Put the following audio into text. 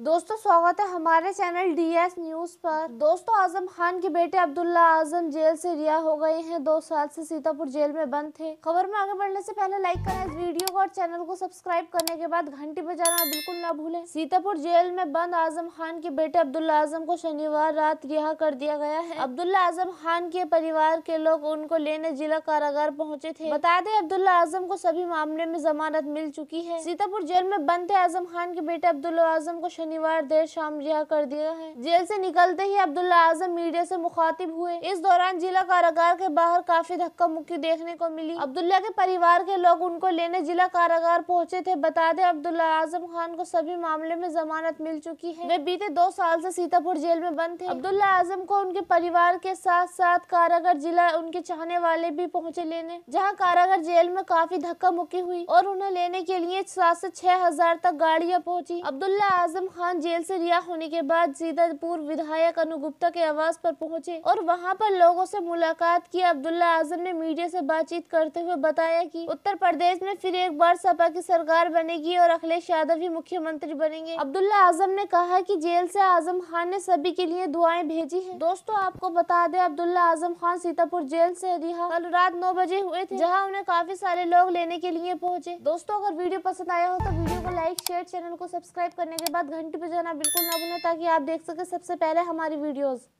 दोस्तों स्वागत है हमारे चैनल डीएस न्यूज़ पर दोस्तों आजम खान के बेटे अब्दुल्ला आजम जेल से रिहा हो गए हैं दो साल से सीतापुर जेल में बंद थे खबर में आगे बढ़ने से पहले लाइक करें इस वीडियो को और चैनल को सब्सक्राइब करने के बाद घंटी बजाना बिल्कुल ना भूलें सीतापुर जेल में बंद आजम खान के बेटे अब्दुल्ला आजम को शनिवार रात रिहा कर दिया गया है अब्दुल्ला आजम खान के परिवार के लोग उनको लेने जिला कारागार पहुँचे थे बता दें अब्दुल्ला आजम को सभी मामले में जमानत मिल चुकी है सीतापुर जेल में बंद थे आजम खान के बेटे अब्दुल्ला आजम को शनिवार देर शाम रिहा कर दिया है जेल से निकलते ही अब्दुल्ला आजम मीडिया से मुखातिब हुए इस दौरान जिला कारागार के बाहर काफी धक्का मुक्की देखने को मिली अब्दुल्ला के परिवार के लोग उनको लेने जिला कारागार पहुँचे थे बता दे अब्दुल्ला आजम खान को सभी मामले में जमानत मिल चुकी है वे बीते दो साल ऐसी सीतापुर जेल में बंद थे अब्दुल्ला आजम को उनके परिवार के साथ साथ कारागर जिला उनके चाहने वाले भी पहुँचे लेने जहाँ कारागर जेल में काफी धक्का मुक्की हुई और उन्हें लेने के लिए सात से छह हजार तक गाड़ियाँ पहुँची अब्दुल्ला आजम खान जेल से रिहा होने के बाद सीतापुर विधायक अनु गुप्ता के आवास पर पहुंचे और वहां पर लोगों से मुलाकात की अब्दुल्ला आजम ने मीडिया से बातचीत करते हुए बताया कि उत्तर प्रदेश में फिर एक बार सपा की सरकार बनेगी और अखिलेश यादव ही मुख्यमंत्री बनेंगे अब्दुल्ला आजम ने कहा की जेल ऐसी आजम खान ने सभी के लिए दुआएं भेजी है दोस्तों आपको बता दे अब्दुल्ला आजम खान सीतापुर जेल ऐसी रिहा कल रात नौ बजे हुए थे जहाँ उन्हें काफी सारे लोग लेने के लिए पहुँचे दोस्तों अगर वीडियो पसंद आया हो तो वीडियो को लाइक शेयर चैनल को सब्सक्राइब करने के बाद घंटी बजाना बिल्कुल ना भूलें ताकि आप देख सकें सबसे पहले हमारी वीडियोज़